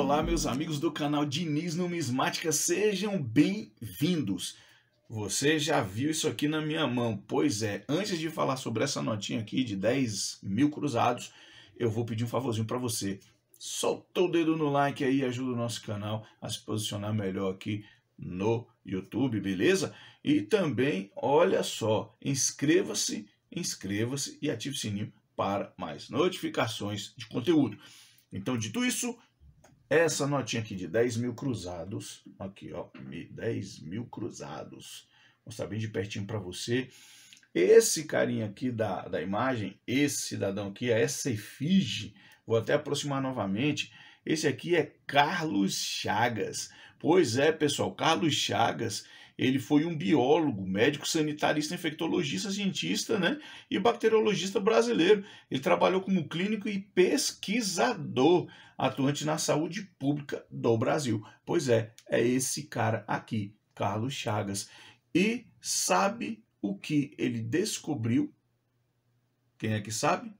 Olá, meus amigos do canal Diniz Numismática, sejam bem-vindos. Você já viu isso aqui na minha mão? Pois é, antes de falar sobre essa notinha aqui de 10 mil cruzados, eu vou pedir um favorzinho para você. Solta o dedo no like aí, ajuda o nosso canal a se posicionar melhor aqui no YouTube, beleza? E também, olha só, inscreva-se, inscreva-se e ative o sininho para mais notificações de conteúdo. Então, dito isso, essa notinha aqui de 10 mil cruzados, aqui ó, 10 mil cruzados, vou mostrar bem de pertinho para você. Esse carinha aqui da, da imagem, esse cidadão aqui, é essa efígie, vou até aproximar novamente, esse aqui é Carlos Chagas. Pois é, pessoal, Carlos Chagas, ele foi um biólogo, médico sanitarista, infectologista, cientista né, e bacteriologista brasileiro. Ele trabalhou como clínico e pesquisador atuante na saúde pública do Brasil. Pois é, é esse cara aqui, Carlos Chagas. E sabe o que ele descobriu? Quem é que sabe?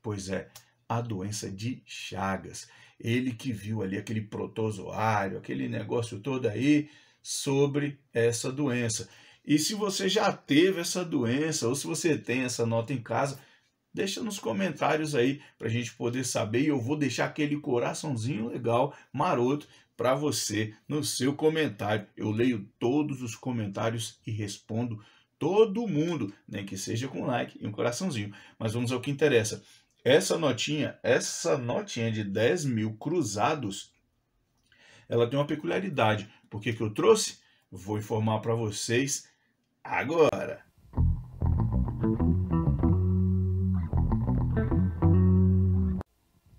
Pois é, a doença de Chagas. Ele que viu ali aquele protozoário, aquele negócio todo aí, sobre essa doença. E se você já teve essa doença ou se você tem essa nota em casa, deixa nos comentários aí para a gente poder saber. E eu vou deixar aquele coraçãozinho legal, maroto, para você no seu comentário. Eu leio todos os comentários e respondo todo mundo, nem né? que seja com like e um coraçãozinho. Mas vamos ao que interessa. Essa notinha, essa notinha de 10 mil cruzados, ela tem uma peculiaridade. Por que, que eu trouxe? Vou informar para vocês agora.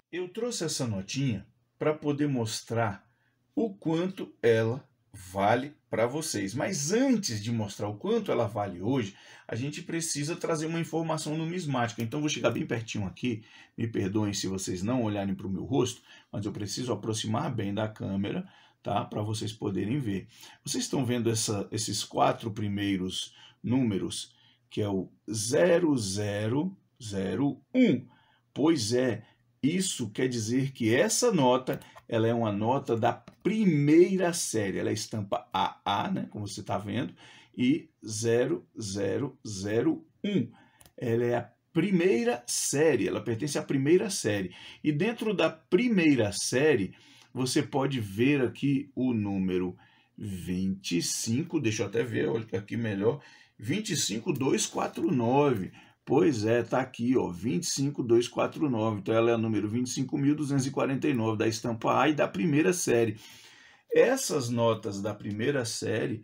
Eu trouxe essa notinha para poder mostrar o quanto ela vale para vocês. Mas antes de mostrar o quanto ela vale hoje, a gente precisa trazer uma informação numismática. Então vou chegar bem pertinho aqui, me perdoem se vocês não olharem para o meu rosto, mas eu preciso aproximar bem da câmera tá? para vocês poderem ver. Vocês estão vendo essa, esses quatro primeiros números, que é o 0001. Pois é, isso quer dizer que essa nota ela é uma nota da primeira série. Ela é estampa AA, né? como você está vendo, e 0001. Ela é a primeira série, ela pertence à primeira série. E dentro da primeira série, você pode ver aqui o número 25, deixa eu até ver aqui melhor, 25249. Pois é, tá aqui, ó, 25249. Então ela é a número 25249 da estampa A e da primeira série. Essas notas da primeira série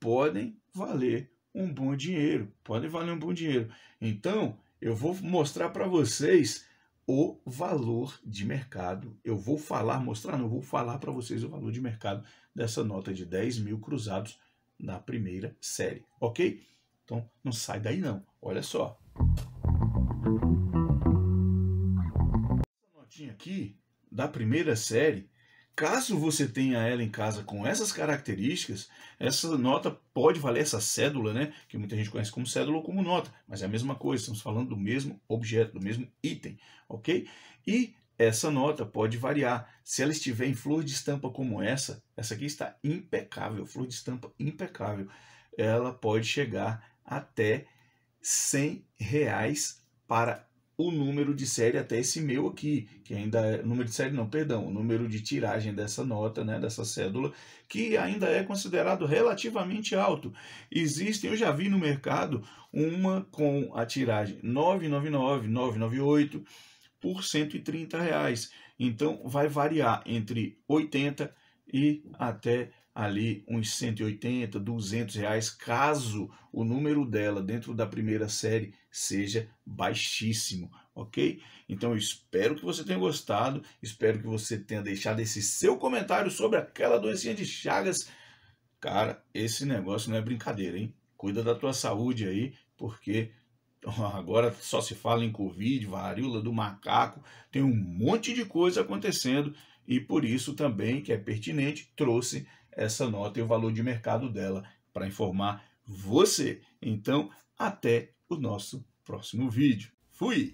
podem valer um bom dinheiro, podem valer um bom dinheiro. Então, eu vou mostrar para vocês o valor de mercado. Eu vou falar, mostrar, não, vou falar para vocês o valor de mercado dessa nota de 10 mil cruzados na primeira série, ok? Então não sai daí não, olha só. Essa notinha aqui da primeira série Caso você tenha ela em casa com essas características, essa nota pode valer essa cédula, né? Que muita gente conhece como cédula ou como nota, mas é a mesma coisa, estamos falando do mesmo objeto, do mesmo item, ok? E essa nota pode variar. Se ela estiver em flor de estampa como essa, essa aqui está impecável, flor de estampa impecável. Ela pode chegar até 100 reais para o número de série até esse meu aqui, que ainda é, número de série não, perdão, o número de tiragem dessa nota, né, dessa cédula, que ainda é considerado relativamente alto. Existem, eu já vi no mercado, uma com a tiragem 999, 998 por 130 reais. Então vai variar entre 80 e até ali uns 180, 200 reais, caso o número dela dentro da primeira série seja baixíssimo, ok? Então eu espero que você tenha gostado, espero que você tenha deixado esse seu comentário sobre aquela doencinha de Chagas. Cara, esse negócio não é brincadeira, hein? Cuida da tua saúde aí, porque agora só se fala em Covid, varíola do macaco, tem um monte de coisa acontecendo e por isso também que é pertinente, trouxe essa nota e o valor de mercado dela para informar você. Então, até o nosso próximo vídeo. Fui!